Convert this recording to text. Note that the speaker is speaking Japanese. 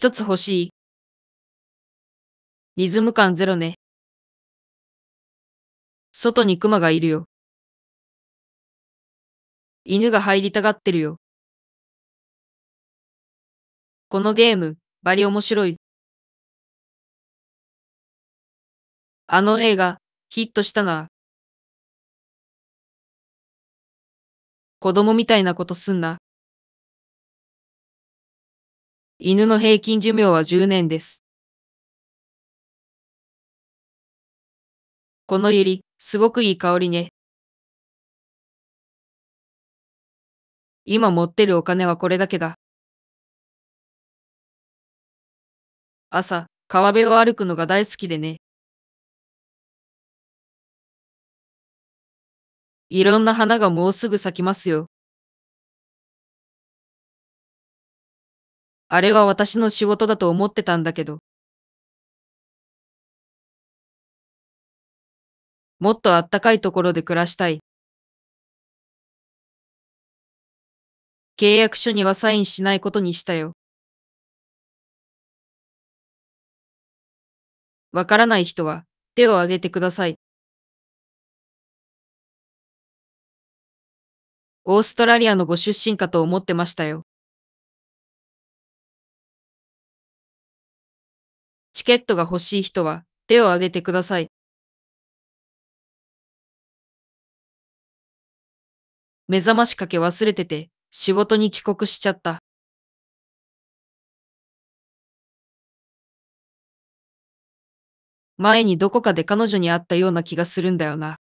一つ欲しい。リズム感ゼロね。外にクマがいるよ。犬が入りたがってるよ。このゲーム、バリ面白い。あの映画、ヒットしたな。子供みたいなことすんな。犬の平均寿命は10年です。このユリ、すごくいい香りね。今持ってるお金はこれだけだ。朝、川辺を歩くのが大好きでね。いろんな花がもうすぐ咲きますよ。あれが私の仕事だと思ってたんだけど。もっとあったかいところで暮らしたい。契約書にはサインしないことにしたよ。わからない人は手を挙げてください。オーストラリアのご出身かと思ってましたよ。ケットが欲しい人は手を挙げてください。目覚ましかけ忘れてて仕事に遅刻しちゃった。前にどこかで彼女に会ったような気がするんだよな。